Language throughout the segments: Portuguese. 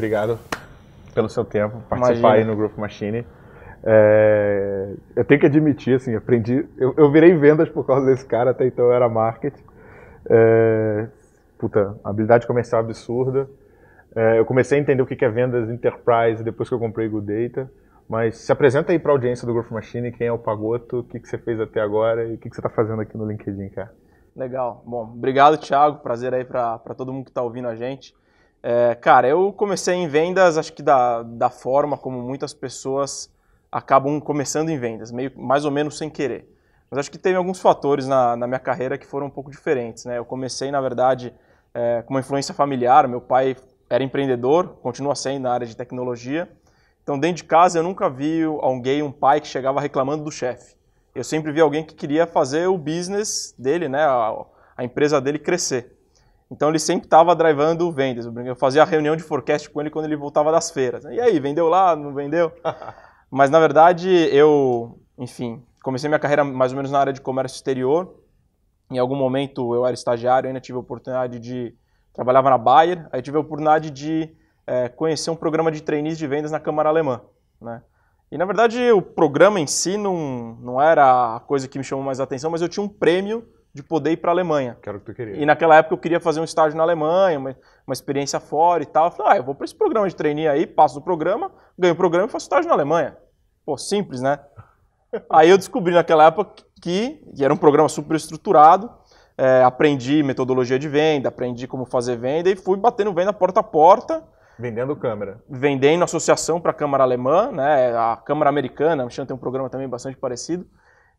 Obrigado pelo seu tempo, participar Imagina. aí no Grupo Machine. É, eu tenho que admitir, assim, aprendi. Eu, eu, virei vendas por causa desse cara, até então eu era marketing. É, puta, habilidade comercial é absurda. É, eu comecei a entender o que é vendas enterprise depois que eu comprei o Data. Mas se apresenta aí para a audiência do Growth Machine, quem é o Pagoto, o que, que você fez até agora e o que, que você está fazendo aqui no LinkedIn, cara. Legal. Bom, obrigado, Thiago. Prazer aí para todo mundo que está ouvindo a gente. É, cara, eu comecei em vendas, acho que da, da forma como muitas pessoas acabam começando em vendas, meio mais ou menos sem querer. Mas acho que teve alguns fatores na, na minha carreira que foram um pouco diferentes. Né? Eu comecei, na verdade, é, com uma influência familiar. Meu pai era empreendedor, continua sendo na área de tecnologia. Então, dentro de casa, eu nunca vi alguém, um pai que chegava reclamando do chefe. Eu sempre vi alguém que queria fazer o business dele, né, a, a empresa dele crescer. Então ele sempre estava drivando vendas. Eu fazia a reunião de forecast com ele quando ele voltava das feiras. Né? E aí, vendeu lá? Não vendeu? Mas na verdade, eu, enfim, comecei minha carreira mais ou menos na área de comércio exterior. Em algum momento eu era estagiário, ainda tive a oportunidade de. Trabalhava na Bayer, aí tive a oportunidade de é, conhecer um programa de trainees de vendas na Câmara Alemã. Né? E na verdade o programa em si não, não era a coisa que me chamou mais a atenção, mas eu tinha um prêmio de poder ir para a Alemanha. Que era o que tu queria. E naquela época eu queria fazer um estágio na Alemanha, uma, uma experiência fora e tal. Eu falei, ah, eu vou para esse programa de treininho aí, passo o programa, ganho o programa e faço estágio na Alemanha. Pô, simples, né? aí eu descobri naquela época que, que era um programa super estruturado, é, aprendi metodologia de venda, aprendi como fazer venda e fui batendo venda porta a porta. Vendendo câmera. Vendendo associação para a Câmara Alemã, né? A Câmara Americana, a Michel tem um programa também bastante parecido.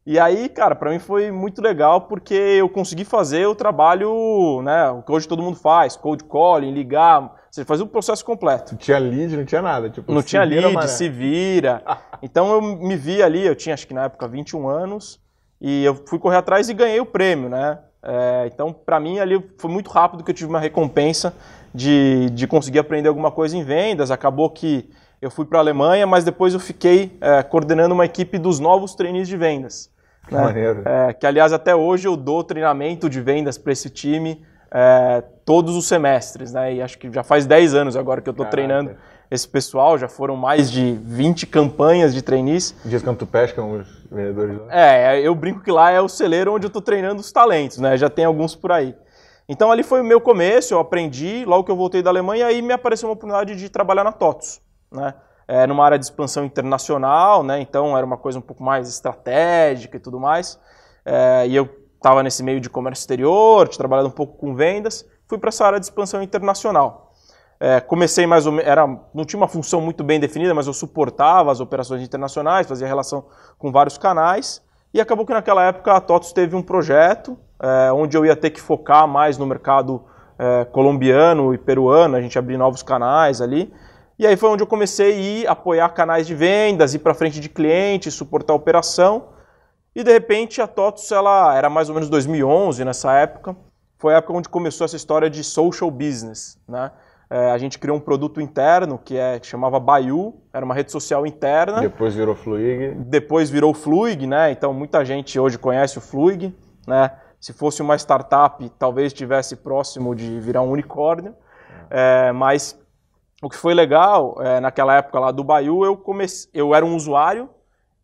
E aí, cara, para mim foi muito legal porque eu consegui fazer o trabalho, né, o que hoje todo mundo faz, cold calling, ligar, você faz o processo completo. Não tinha lead, não tinha nada, tipo, Não tinha lead, mané. se vira. então eu me vi ali, eu tinha acho que na época 21 anos, e eu fui correr atrás e ganhei o prêmio, né? É, então, para mim, ali foi muito rápido que eu tive uma recompensa de, de conseguir aprender alguma coisa em vendas. Acabou que eu fui para a Alemanha, mas depois eu fiquei é, coordenando uma equipe dos novos trainees de vendas. Que né? maneiro. É, que, aliás, até hoje eu dou treinamento de vendas para esse time é, todos os semestres. Né? E acho que já faz 10 anos agora que eu estou treinando esse pessoal. Já foram mais de 20 campanhas de trainees. Dias que tu pesca os vendedores lá. É, é, eu brinco que lá é o celeiro onde eu estou treinando os talentos. Né? Já tem alguns por aí. Então ali foi o meu começo, eu aprendi, logo que eu voltei da Alemanha, aí me apareceu uma oportunidade de trabalhar na TOTOS né? É, numa área de expansão internacional, né? Então era uma coisa um pouco mais estratégica e tudo mais. É, e eu estava nesse meio de comércio exterior, tinha trabalhado um pouco com vendas, fui para essa área de expansão internacional. É, comecei mais ou menos, era, não tinha uma função muito bem definida, mas eu suportava as operações internacionais, fazia relação com vários canais. E acabou que naquela época a TOTUS teve um projeto é, onde eu ia ter que focar mais no mercado é, colombiano e peruano, a gente abrir novos canais ali. E aí foi onde eu comecei a ir, apoiar canais de vendas, ir para frente de clientes, suportar a operação. E de repente a TOTUS, ela era mais ou menos 2011 nessa época, foi a época onde começou essa história de social business, né? É, a gente criou um produto interno que, é, que chamava Bayou, era uma rede social interna. Depois virou Fluig. Depois virou Fluig, né? Então muita gente hoje conhece o Fluig, né? Se fosse uma startup, talvez estivesse próximo de virar um unicórnio. É, mas o que foi legal, é, naquela época lá do Baiu, eu, comecei, eu era um usuário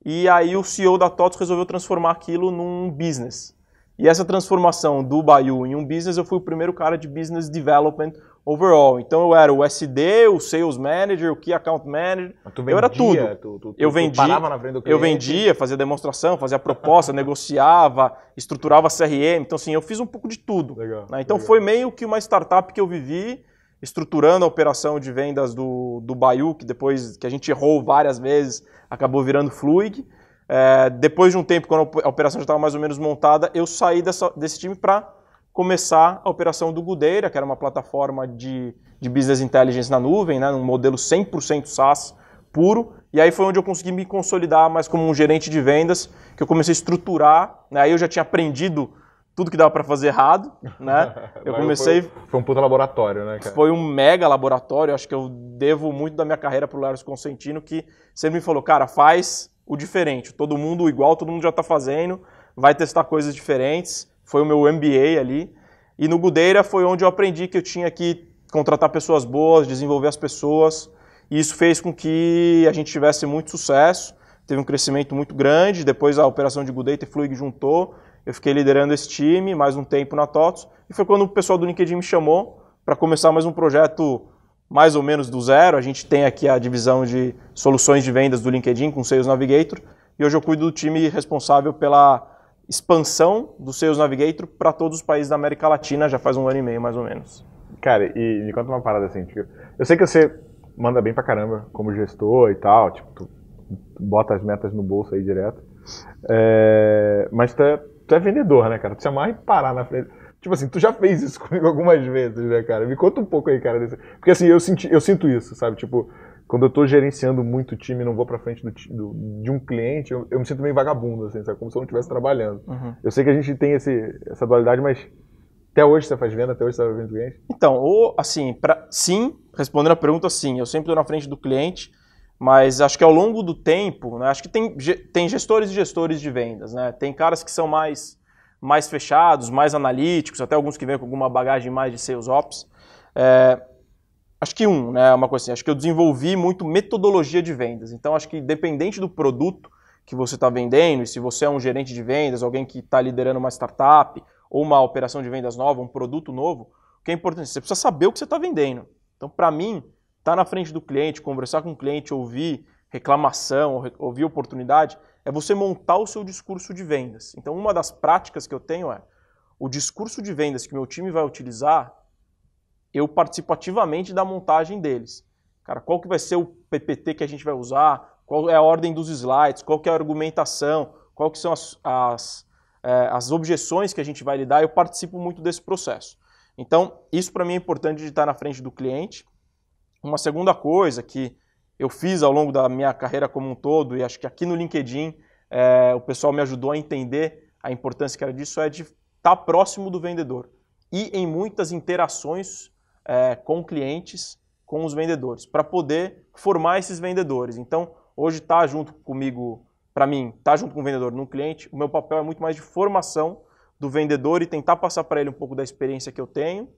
e aí o CEO da TOTS resolveu transformar aquilo num business. E essa transformação do Baiu em um business, eu fui o primeiro cara de business development overall. Então eu era o SD, o sales manager, o key account manager, vendia, eu era tudo. Tu, tu, eu vendia, eu vendia, fazia demonstração, fazia proposta, negociava, estruturava CRM. Então assim, eu fiz um pouco de tudo. Legal, né? Então legal. foi meio que uma startup que eu vivi estruturando a operação de vendas do, do Bayou que depois que a gente errou várias vezes, acabou virando Fluig. É, depois de um tempo, quando a operação já estava mais ou menos montada, eu saí dessa, desse time para começar a operação do Gudeira, que era uma plataforma de, de business intelligence na nuvem, né, um modelo 100% SaaS puro. E aí foi onde eu consegui me consolidar mais como um gerente de vendas, que eu comecei a estruturar. Né, aí eu já tinha aprendido tudo que dava para fazer errado, né? Eu comecei. Foi, foi, um puta laboratório, né? Cara? Foi um mega laboratório. Acho que eu devo muito da minha carreira pro Lars Consentino, que sempre me falou, cara, faz o diferente. Todo mundo igual, todo mundo já tá fazendo, vai testar coisas diferentes. Foi o meu MBA ali. E no Gudeira foi onde eu aprendi que eu tinha que contratar pessoas boas, desenvolver as pessoas. E isso fez com que a gente tivesse muito sucesso, teve um crescimento muito grande. Depois a operação de Gudeira e Fluig juntou eu fiquei liderando esse time mais um tempo na TOTS. E foi quando o pessoal do LinkedIn me chamou para começar mais um projeto mais ou menos do zero. A gente tem aqui a divisão de soluções de vendas do LinkedIn com Sales Navigator. E hoje eu cuido do time responsável pela expansão do Sales Navigator para todos os países da América Latina, já faz um ano e meio mais ou menos. Cara, e me conta uma parada assim, tipo, eu sei que você manda bem pra caramba como gestor e tal, tipo, tu bota as metas no bolso aí direto, é, mas tu é tu é vendedor, né, cara? Tu se amarra e parar na frente. Tipo assim, tu já fez isso comigo algumas vezes, né, cara? Me conta um pouco aí, cara. Desse... Porque assim, eu, senti, eu sinto isso, sabe? Tipo, quando eu tô gerenciando muito time e não vou pra frente do, do, de um cliente, eu, eu, me sinto meio vagabundo, assim, sabe? Como se eu não estivesse trabalhando. Uhum. Eu sei que a gente tem esse, essa dualidade, mas até hoje você faz venda, até hoje você tá vendo cliente? Então, ou assim, pra, sim, respondendo a pergunta, sim. Eu sempre tô na frente do cliente mas acho que ao longo do tempo, né, acho que tem, tem gestores e gestores de vendas, né? Tem caras que são mais, mais fechados, mais analíticos, até alguns que vêm com alguma bagagem mais de sales ops. É, acho que um, né? É uma coisa assim, acho que eu desenvolvi muito metodologia de vendas. Então, acho que dependente do produto que você está vendendo, e se você é um gerente de vendas, alguém que está liderando uma startup, ou uma operação de vendas nova, um produto novo, o que é importante, você precisa saber o que você está vendendo. Então, para mim, estar tá na frente do cliente, conversar com o cliente, ouvir reclamação, ouvir oportunidade, é você montar o seu discurso de vendas. Então, uma das práticas que eu tenho é o discurso de vendas que meu time vai utilizar, eu participo ativamente da montagem deles. Cara, qual que vai ser o PPT que a gente vai usar? Qual é a ordem dos slides? Qual que é a argumentação? Qual que são as, as, é, as objeções que a gente vai lidar? Eu participo muito desse processo. Então, isso para mim é importante de estar na frente do cliente uma segunda coisa que eu fiz ao longo da minha carreira como um todo, e acho que aqui no LinkedIn é, o pessoal me ajudou a entender a importância que era disso, é de estar tá próximo do vendedor e em muitas interações é, com clientes, com os vendedores, para poder formar esses vendedores. Então, hoje estar tá junto comigo, para mim, estar tá junto com o vendedor no cliente, o meu papel é muito mais de formação do vendedor e tentar passar para ele um pouco da experiência que eu tenho,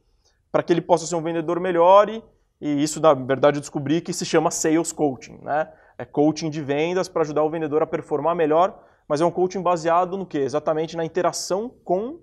para que ele possa ser um vendedor melhor e e isso, na verdade, eu descobri que se chama Sales Coaching, né? É coaching de vendas para ajudar o vendedor a performar melhor, mas é um coaching baseado no quê? Exatamente na interação com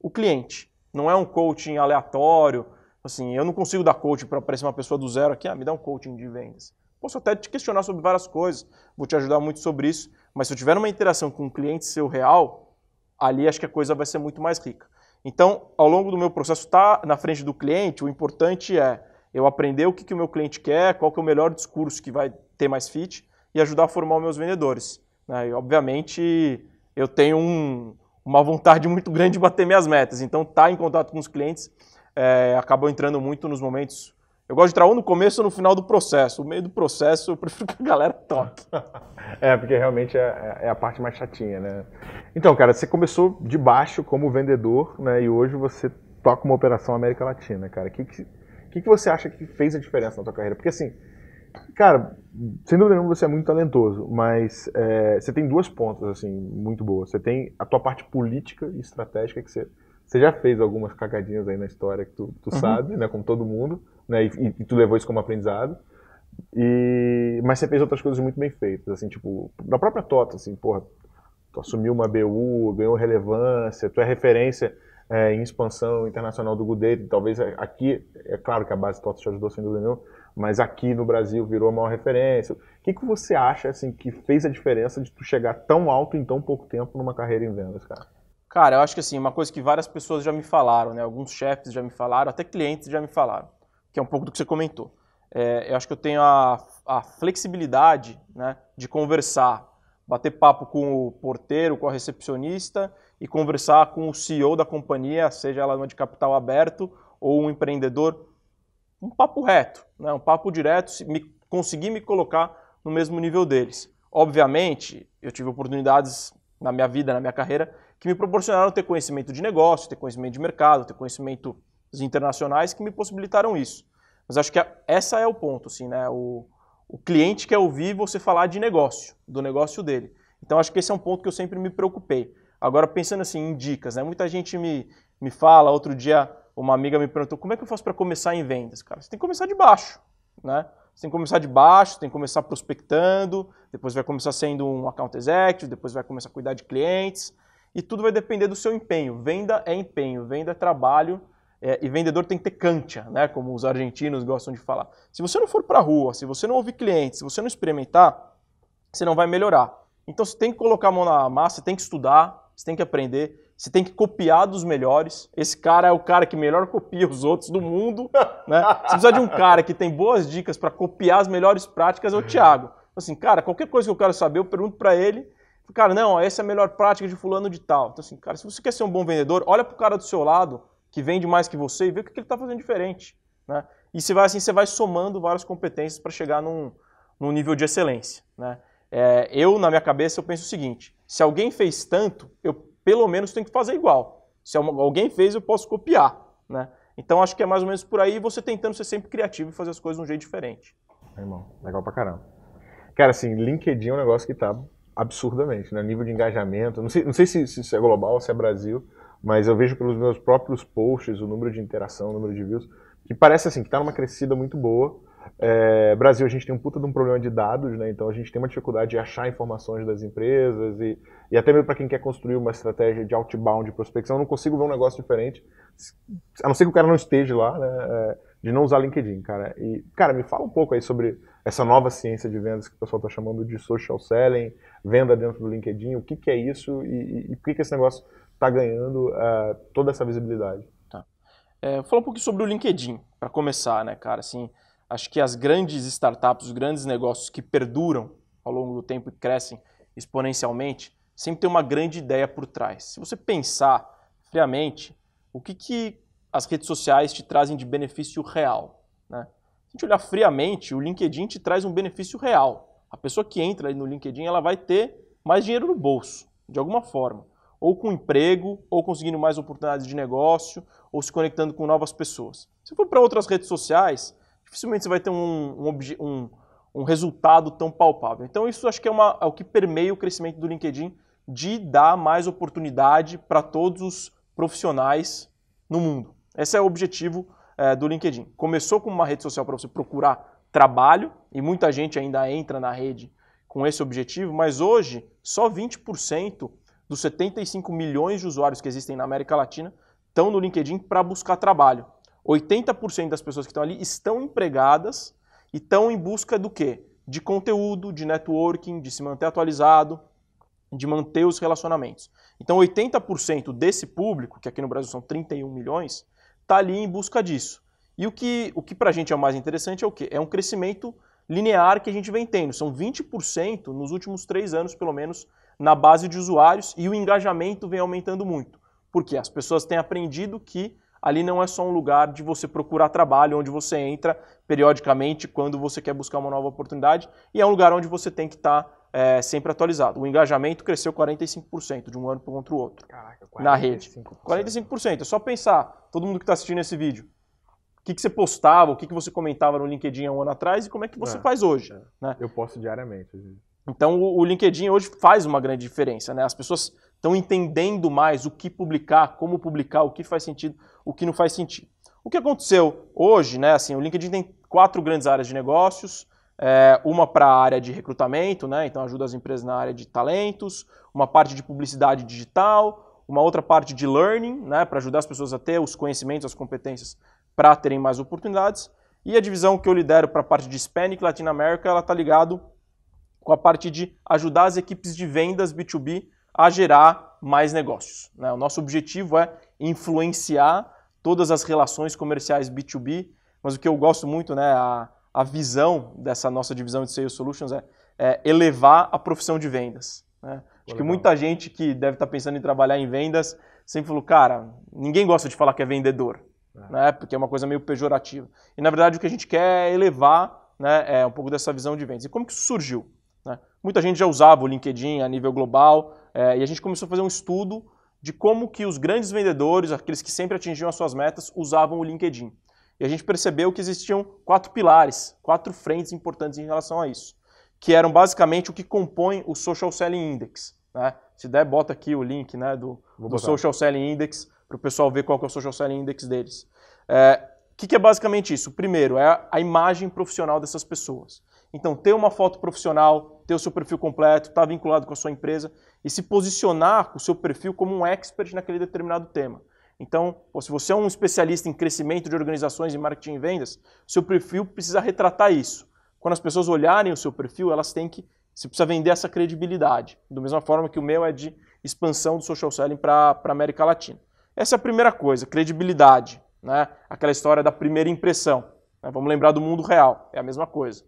o cliente. Não é um coaching aleatório, assim, eu não consigo dar coaching para aparecer uma pessoa do zero aqui, ah, me dá um coaching de vendas. Posso até te questionar sobre várias coisas, vou te ajudar muito sobre isso, mas se eu tiver uma interação com um cliente seu real, ali acho que a coisa vai ser muito mais rica. Então, ao longo do meu processo, estar tá na frente do cliente, o importante é eu aprender o que, que o meu cliente quer, qual que é o melhor discurso que vai ter mais fit e ajudar a formar os meus vendedores. Né? E, obviamente, eu tenho um, uma vontade muito grande de bater minhas metas, então estar tá em contato com os clientes é, acabou entrando muito nos momentos. Eu gosto de entrar ou no começo ou no final do processo. No meio do processo eu prefiro que a galera toque. é, porque realmente é, é, é, a parte mais chatinha, né? Então, cara, você começou de baixo como vendedor, né? E hoje você toca uma operação América Latina, cara. O que, que que, que você acha que fez a diferença na tua carreira? Porque assim, cara, sem dúvida nenhuma você é muito talentoso, mas é, você tem duas pontas, assim, muito boas. Você tem a tua parte política e estratégica que você... Você já fez algumas cagadinhas aí na história que tu, tu uhum. sabe, né? Como todo mundo, né? E, e tu levou isso como aprendizado. E, mas você fez outras coisas muito bem feitas, assim, tipo, na própria Toto, assim, porra, tu assumiu uma BU, ganhou relevância, tu é referência é, em expansão internacional do Gudeiro. Talvez é, aqui, é claro que a base Totos te ajudou sem dúvida nenhuma, mas aqui no Brasil virou a maior referência. O que, que você acha assim que fez a diferença de tu chegar tão alto em tão pouco tempo numa carreira em vendas, cara? Cara, eu acho que assim, uma coisa que várias pessoas já me falaram, né? Alguns chefes já me falaram, até clientes já me falaram, que é um pouco do que você comentou. É, eu acho que eu tenho a, a flexibilidade né, de conversar, bater papo com o porteiro, com a recepcionista e conversar com o CEO da companhia, seja ela uma de capital aberto ou um empreendedor. Um papo reto, né? um papo direto, me, conseguir me colocar no mesmo nível deles. Obviamente, eu tive oportunidades na minha vida, na minha carreira, que me proporcionaram ter conhecimento de negócio, ter conhecimento de mercado, ter conhecimento internacionais que me possibilitaram isso. Mas acho que essa é o ponto, assim, né? O, o cliente quer ouvir você falar de negócio, do negócio dele. Então acho que esse é um ponto que eu sempre me preocupei. Agora pensando assim em dicas, né? Muita gente me, me fala, outro dia uma amiga me perguntou como é que eu faço para começar em vendas, cara. Você tem que começar de baixo, né? Você tem que começar de baixo, tem que começar prospectando, depois vai começar sendo um account executive, depois vai começar a cuidar de clientes e tudo vai depender do seu empenho. Venda é empenho, venda é trabalho é, e vendedor tem que ter cancha, né? como os argentinos gostam de falar. Se você não for para a rua, se você não ouvir clientes, se você não experimentar, você não vai melhorar. Então você tem que colocar a mão na massa, você tem que estudar, você tem que aprender, você tem que copiar dos melhores. Esse cara é o cara que melhor copia os outros do mundo. Né? Você precisa de um cara que tem boas dicas para copiar as melhores práticas, é o Thiago. Assim, cara, qualquer coisa que eu quero saber, eu pergunto para ele. Cara, não, essa é a melhor prática de fulano de tal. Então assim, cara, se você quer ser um bom vendedor, olha para o cara do seu lado, que vende mais que você e vê o que ele está fazendo diferente. Né? E você vai assim, você vai somando várias competências para chegar num, num, nível de excelência. Né? É, eu, na minha cabeça, eu penso o seguinte: se alguém fez tanto, eu pelo menos tenho que fazer igual. Se alguém fez, eu posso copiar. Né? Então acho que é mais ou menos por aí você tentando ser sempre criativo e fazer as coisas de um jeito diferente. Meu irmão, legal pra caramba. Cara, assim, LinkedIn é um negócio que tá absurdamente, né? Nível de engajamento. Não sei, não sei se, se, é global ou se é Brasil, mas eu vejo pelos meus próprios posts o número de interação, o número de views, que parece assim, que está numa crescida muito boa. É, Brasil, a gente tem um puta de um problema de dados, né? Então a gente tem uma dificuldade de achar informações das empresas e, e até mesmo para quem quer construir uma estratégia de outbound, de prospecção, eu não consigo ver um negócio diferente, a não ser que o cara não esteja lá, né? É, de não usar LinkedIn, cara. E, cara, me fala um pouco aí sobre essa nova ciência de vendas que o pessoal está chamando de social selling, venda dentro do LinkedIn, o que, que é isso e, e, e por que, que esse negócio está ganhando uh, toda essa visibilidade. Tá. É, falar um pouquinho sobre o LinkedIn, para começar, né, cara? Assim, acho que as grandes startups, os grandes negócios que perduram ao longo do tempo e crescem exponencialmente, sempre tem uma grande ideia por trás. Se você pensar friamente, o que, que as redes sociais te trazem de benefício real? Né? Se a gente olhar friamente, o LinkedIn te traz um benefício real. A pessoa que entra no LinkedIn ela vai ter mais dinheiro no bolso, de alguma forma ou com emprego, ou conseguindo mais oportunidades de negócio, ou se conectando com novas pessoas. Se for para outras redes sociais, dificilmente você vai ter um, um, um, um resultado tão palpável. Então, isso acho que é, uma, é o que permeia o crescimento do LinkedIn de dar mais oportunidade para todos os profissionais no mundo. Esse é o objetivo é, do LinkedIn. Começou como uma rede social para você procurar trabalho, e muita gente ainda entra na rede com esse objetivo, mas hoje só 20% dos 75 milhões de usuários que existem na América Latina estão no LinkedIn para buscar trabalho. 80% das pessoas que estão ali estão empregadas e estão em busca do quê? De conteúdo, de networking, de se manter atualizado, de manter os relacionamentos. Então 80% desse público, que aqui no Brasil são 31 milhões, está ali em busca disso. E o que, o que para a gente é o mais interessante é o quê? É um crescimento linear que a gente vem tendo. São 20% nos últimos três anos, pelo menos, na base de usuários e o engajamento vem aumentando muito, porque as pessoas têm aprendido que ali não é só um lugar de você procurar trabalho, onde você entra periodicamente quando você quer buscar uma nova oportunidade, e é um lugar onde você tem que estar tá, é, sempre atualizado. O engajamento cresceu 45% de um ano para o outro Caraca, 45%. na rede. 45%. É só pensar, todo mundo que está assistindo esse vídeo, o que, que, você postava, o que, que você comentava no LinkedIn há um ano atrás e como é que você é, faz hoje. É. Né? Eu posto diariamente. Gente. Então o, LinkedIn hoje faz uma grande diferença, né? As pessoas estão entendendo mais o que publicar, como publicar, o que faz sentido, o que não faz sentido. O que aconteceu hoje, né? Assim, o LinkedIn tem quatro grandes áreas de negócios, é, uma para a área de recrutamento, né? Então ajuda as empresas na área de talentos, uma parte de publicidade digital, uma outra parte de learning, né? Para ajudar as pessoas a ter os conhecimentos, as competências para terem mais oportunidades. E a divisão que eu lidero para a parte de Hispanic Latin America, ela está ligado com a parte de ajudar as equipes de vendas B2B a gerar mais negócios. Né? O nosso objetivo é influenciar todas as relações comerciais B2B, mas o que eu gosto muito, né, a, a visão dessa nossa divisão de Sales Solutions é, é elevar a profissão de vendas. Né? Acho que muita gente que deve estar tá pensando em trabalhar em vendas sempre falou, cara, ninguém gosta de falar que é vendedor, é. Né? porque é uma coisa meio pejorativa. E na verdade o que a gente quer é elevar né, é, um pouco dessa visão de vendas. E como que isso surgiu? Né? Muita gente já usava o LinkedIn a nível global é, e a gente começou a fazer um estudo de como que os grandes vendedores, aqueles que sempre atingiam as suas metas, usavam o LinkedIn. E a gente percebeu que existiam quatro pilares, quatro frentes importantes em relação a isso, que eram basicamente o que compõe o Social Selling Index. Né? Se der, bota aqui o link né, do, do Social Selling Index para o pessoal ver qual que é o Social Selling Index deles. O é, que, que é basicamente isso? Primeiro, é a imagem profissional dessas pessoas. Então, ter uma foto profissional, ter o seu perfil completo, estar tá vinculado com a sua empresa e se posicionar com o seu perfil como um expert naquele determinado tema. Então, se você é um especialista em crescimento de organizações e marketing e vendas, seu perfil precisa retratar isso. Quando as pessoas olharem o seu perfil, elas têm que. Você precisa vender essa credibilidade. Da mesma forma que o meu é de expansão do social selling para a América Latina. Essa é a primeira coisa, credibilidade. Né? Aquela história da primeira impressão. Né? Vamos lembrar do mundo real, é a mesma coisa.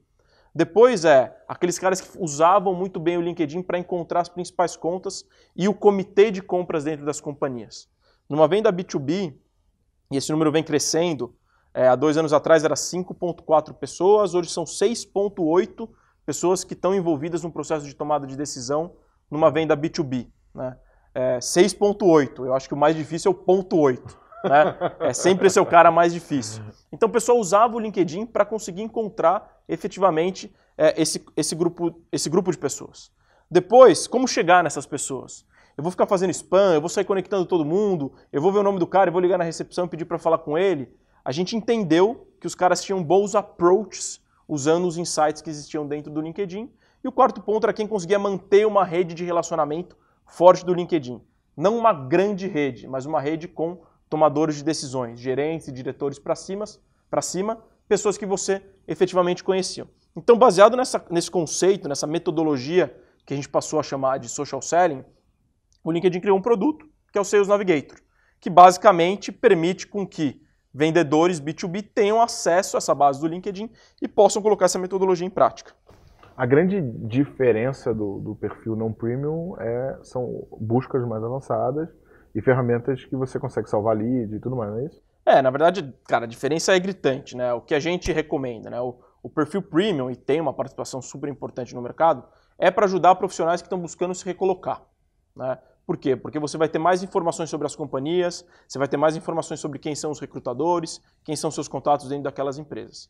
Depois é aqueles caras que usavam muito bem o LinkedIn para encontrar as principais contas e o comitê de compras dentro das companhias. Numa venda B2B, e esse número vem crescendo, é, há dois anos atrás era 5,4 pessoas, hoje são 6,8 pessoas que estão envolvidas no processo de tomada de decisão numa venda B2B. Né? É, 6,8, eu acho que o mais difícil é o ponto 8. Né? É sempre ser é o cara mais difícil. Então o pessoal usava o LinkedIn para conseguir encontrar efetivamente é, esse, esse, grupo, esse grupo de pessoas. Depois, como chegar nessas pessoas? Eu vou ficar fazendo spam, eu vou sair conectando todo mundo, eu vou ver o nome do cara, eu vou ligar na recepção e pedir para falar com ele. A gente entendeu que os caras tinham bons approaches usando os insights que existiam dentro do LinkedIn. E o quarto ponto era quem conseguia manter uma rede de relacionamento forte do LinkedIn. Não uma grande rede, mas uma rede com tomadores de decisões, gerentes e diretores para cima, para cima, pessoas que você efetivamente conhecia. Então, baseado nessa, nesse conceito, nessa metodologia que a gente passou a chamar de social selling, o LinkedIn criou um produto que é o Sales Navigator, que basicamente permite com que vendedores B2B tenham acesso a essa base do LinkedIn e possam colocar essa metodologia em prática. A grande diferença do, do perfil não premium é, são buscas mais avançadas, e ferramentas que você consegue salvar lead e tudo mais, não é isso? É, na verdade, cara, a diferença é gritante, né? O que a gente recomenda, né? O, o perfil premium, e tem uma participação super importante no mercado, é para ajudar profissionais que estão buscando se recolocar, né? Por quê? Porque você vai ter mais informações sobre as companhias, você vai ter mais informações sobre quem são os recrutadores, quem são seus contatos dentro daquelas empresas.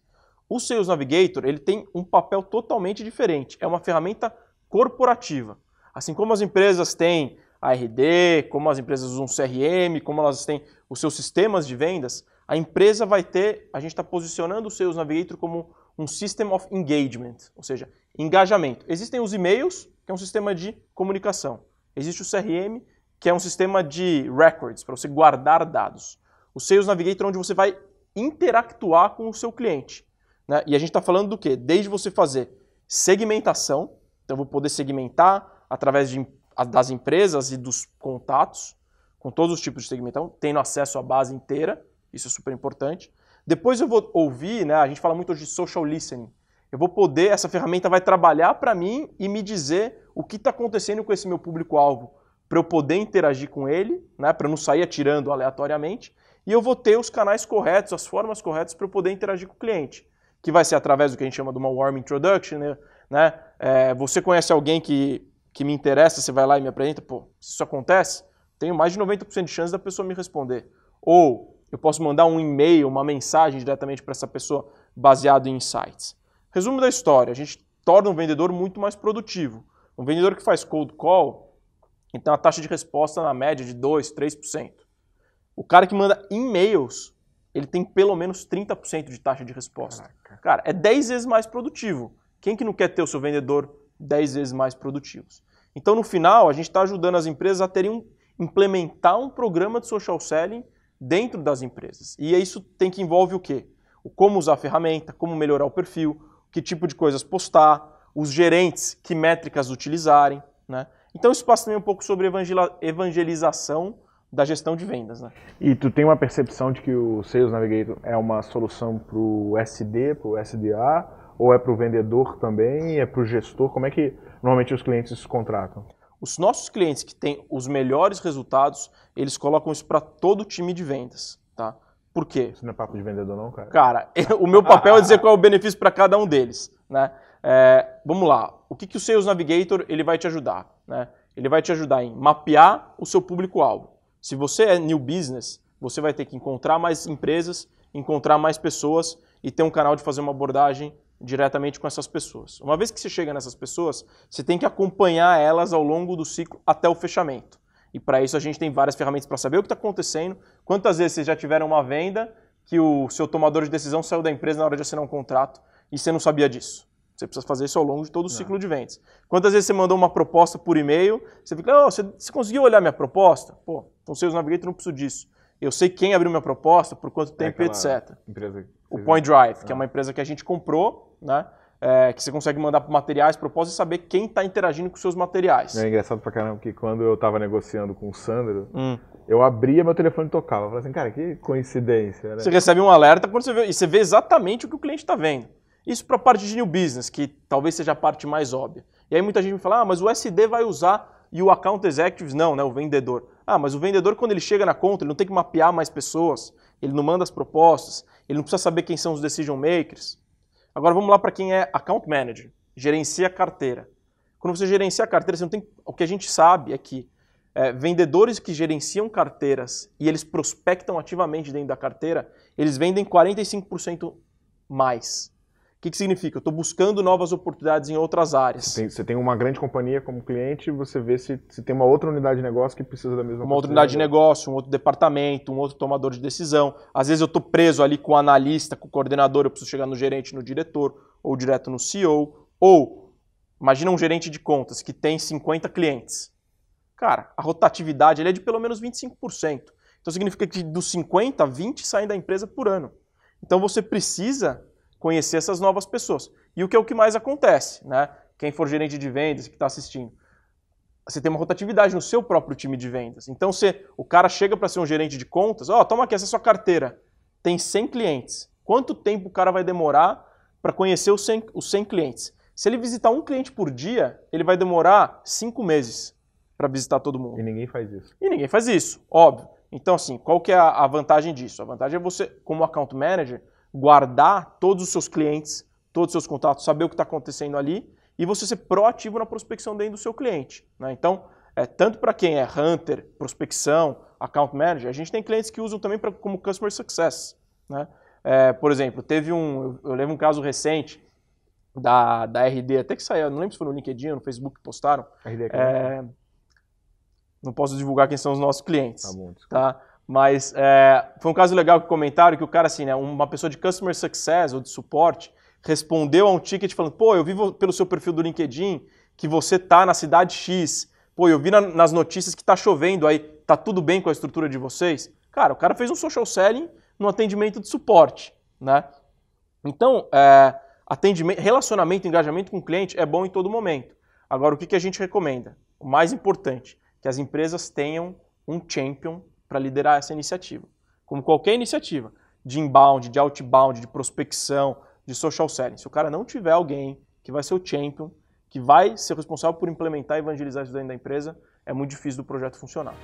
O Sales Navigator ele tem um papel totalmente diferente. É uma ferramenta corporativa. Assim como as empresas têm ARD, como as empresas usam CRM, como elas têm os seus sistemas de vendas, a empresa vai ter, a gente está posicionando o Sales Navigator como um System of Engagement, ou seja, engajamento. Existem os e-mails, que é um sistema de comunicação. Existe o CRM, que é um sistema de records, para você guardar dados. O Sales Navigator é onde você vai interactuar com o seu cliente. Né? E a gente está falando do quê? Desde você fazer segmentação, então eu vou poder segmentar através de das empresas e dos contatos, com todos os tipos de segmentação, então, tendo acesso à base inteira, isso é super importante. Depois eu vou ouvir, né, a gente fala muito hoje de social listening. Eu vou poder, essa ferramenta vai trabalhar para mim e me dizer o que está acontecendo com esse meu público-alvo, para eu poder interagir com ele, né, para não sair atirando aleatoriamente, e eu vou ter os canais corretos, as formas corretas para eu poder interagir com o cliente, que vai ser através do que a gente chama de uma warm introduction, né? né? É, você conhece alguém que que me interessa, você vai lá e me apresenta, pô, se isso acontece, tenho mais de 90% de chance da pessoa me responder. Ou eu posso mandar um e-mail, uma mensagem diretamente para essa pessoa baseado em insights. Resumo da história, a gente torna um vendedor muito mais produtivo. Um vendedor que faz cold call, então a taxa de resposta na média de 2, 3%. O cara que manda e-mails, ele tem pelo menos 30% de taxa de resposta. Caraca. Cara, é 10 vezes mais produtivo. Quem que não quer ter o seu vendedor 10 vezes mais produtivos? Então, no final, a gente está ajudando as empresas a terem um, implementar um programa de social selling dentro das empresas. E é isso tem que envolve o quê? O como usar a ferramenta, como melhorar o perfil, que tipo de coisas postar, os gerentes, que métricas utilizarem, né? Então isso passa também um pouco sobre evangelização da gestão de vendas, né? E tu tem uma percepção de que o Sales Navigator é uma solução para o SD, para o SDA, ou é para o vendedor também, é para o gestor? Como é que normalmente os clientes contratam? Os nossos clientes que têm os melhores resultados, eles colocam isso para todo o time de vendas, tá? Por quê? Isso não é papo de vendedor não, cara? Cara, o meu papel é dizer qual é o benefício para cada um deles, né? É, vamos lá, o que, que o Sales Navigator ele vai te ajudar? Né? Ele vai te ajudar em mapear o seu público-alvo. Se você é new business, você vai ter que encontrar mais empresas, encontrar mais pessoas e ter um canal de fazer uma abordagem diretamente com essas pessoas. Uma vez que você chega nessas pessoas, você tem que acompanhar elas ao longo do ciclo até o fechamento. E para isso a gente tem várias ferramentas para saber o que está acontecendo, quantas vezes vocês já tiveram uma venda que o seu tomador de decisão saiu da empresa na hora de assinar um contrato e você não sabia disso. Você precisa fazer isso ao longo de todo o não. É. ciclo de vendas. Quantas vezes você mandou uma proposta por e-mail, você fica, oh, você, você conseguiu olhar minha proposta? Pô, o então seu Navigator não preciso disso eu sei quem abriu minha proposta, por quanto é tempo, é etc. o Point Drive, que é ah. uma empresa que a gente comprou, né? É, que você consegue mandar para materiais, propostas e saber quem está interagindo com seus materiais. É engraçado pra caramba que quando eu estava negociando com o Sandro, hum. eu abria meu telefone e tocava. Eu falei assim, cara, que coincidência. Né? Você recebe um alerta quando você vê, e você vê exatamente o que o cliente está vendo. Isso para a parte de new business, que talvez seja a parte mais óbvia. E aí muita gente me fala, ah, mas o SD vai usar e o account executives não, né, o vendedor. Ah, mas o vendedor, quando ele chega na conta, ele não tem que mapear mais pessoas, ele não manda as propostas, ele não precisa saber quem são os decision makers. Agora vamos lá para quem é account manager, gerencia a carteira. Quando você gerencia a carteira, você não tem. O que a gente sabe é que é, vendedores que gerenciam carteiras e eles prospectam ativamente dentro da carteira, eles vendem 45% mais que, que significa? Eu estou buscando novas oportunidades em outras áreas. Tem, você tem uma grande companhia como cliente, você vê se, se tem uma outra unidade de negócio que precisa da mesma Uma outra unidade de negócio, um outro departamento, um outro tomador de decisão. Às vezes eu estou preso ali com o analista, com o coordenador, eu preciso chegar no gerente, no diretor, ou direto no CEO. Ou, imagina um gerente de contas que tem 50 clientes. Cara, a rotatividade é de pelo menos 25%. Então significa que dos 50, 20 saem da empresa por ano. Então você precisa conhecer essas novas pessoas. E o que é o que mais acontece, né? Quem for gerente de vendas que está assistindo, você tem uma rotatividade no seu próprio time de vendas. Então, se o cara chega para ser um gerente de contas, ó, oh, toma aqui essa é sua carteira, tem 100 clientes. Quanto tempo o cara vai demorar para conhecer os 100, os 100 clientes? Se ele visitar um cliente por dia, ele vai demorar cinco meses para visitar todo mundo. E ninguém faz isso. E ninguém faz isso, óbvio. Então, assim, qual que é a vantagem disso? A vantagem é você, como account manager, guardar todos os seus clientes, todos os seus contatos, saber o que está acontecendo ali e você ser proativo na prospecção dentro do seu cliente. Né? Então, é, tanto para quem é hunter, prospecção, account manager, a gente tem clientes que usam também pra, como customer success. Né? É, por exemplo, teve um, eu lembro um caso recente da, da RD, até que saiu, não lembro se foi no LinkedIn ou no Facebook que postaram. RD, é, é, não posso divulgar quem são os nossos clientes. Tá bom, desculpa. tá? Mas é, foi um caso legal que comentaram que o cara, assim, né, uma pessoa de customer success ou de suporte respondeu a um ticket falando: pô, eu vi pelo seu perfil do LinkedIn que você tá na cidade X. Pô, eu vi na, nas notícias que tá chovendo aí. Tá tudo bem com a estrutura de vocês? Cara, o cara fez um social selling no atendimento de suporte, né? Então, é, atendimento, relacionamento, engajamento com o cliente é bom em todo momento. Agora, o que, que a gente recomenda? O mais importante, que as empresas tenham um champion para liderar essa iniciativa. Como qualquer iniciativa, de inbound, de outbound, de prospecção, de social selling. Se o cara não tiver alguém que vai ser o champion, que vai ser responsável por implementar e evangelizar isso dentro da empresa, é muito difícil do projeto funcionar.